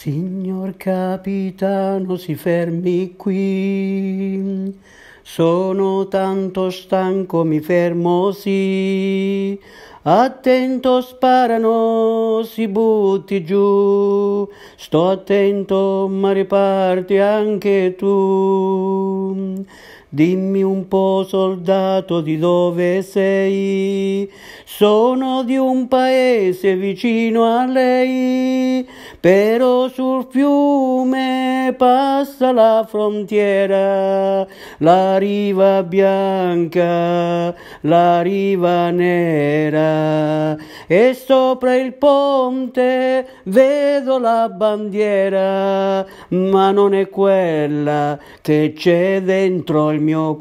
Signor capitano, si fermi qui. Sono tanto stanco, mi fermo sì. Attento sparano, si butti giù. Sto attento, ma riparti anche tu. Dimmi un po' soldato di dove sei, sono di un paese vicino a lei, però sul fiume passa la frontiera, la riva bianca, la riva nera, e sopra il ponte vedo la bandiera, ma non è quella che c'è dentro il al mio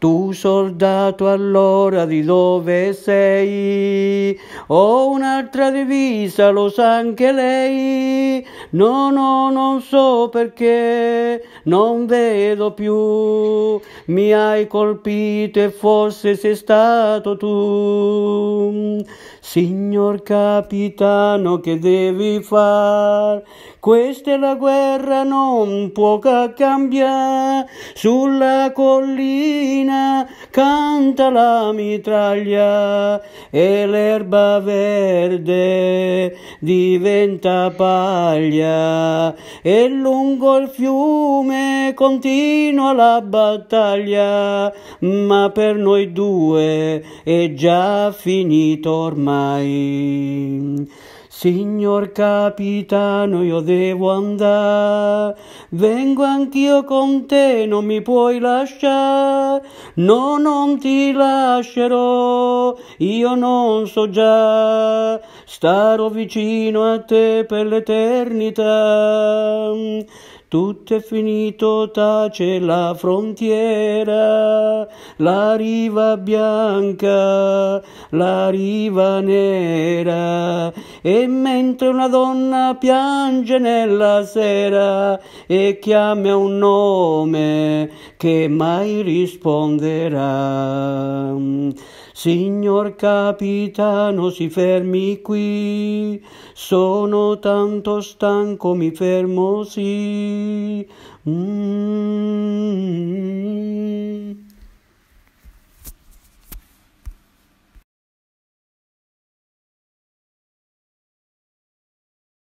Tu soldato allora di dove sei? Ho un'altra divisa, lo sa anche lei? No, no, non so perché, non vedo più, mi hai colpito e forse sei stato tu. Signor capitano, che devi far? Questa è la guerra, non può cambiare sulla collina mattina canta la mitraglia e l'erba verde diventa paglia e lungo il fiume continua la battaglia, ma per noi due è già finito ormai. Signor capitano, io devo andare, vengo anch'io con te, non mi puoi lasciare, no, non ti lascerò, io non so già, starò vicino a te per l'eternità. Tutto è finito, tace la frontiera, la riva bianca, la riva nera. E mentre una donna piange nella sera e chiama un nome che mai risponderà. Signor capitano, si fermi qui, sono tanto stanco, mi fermo sì. Mm.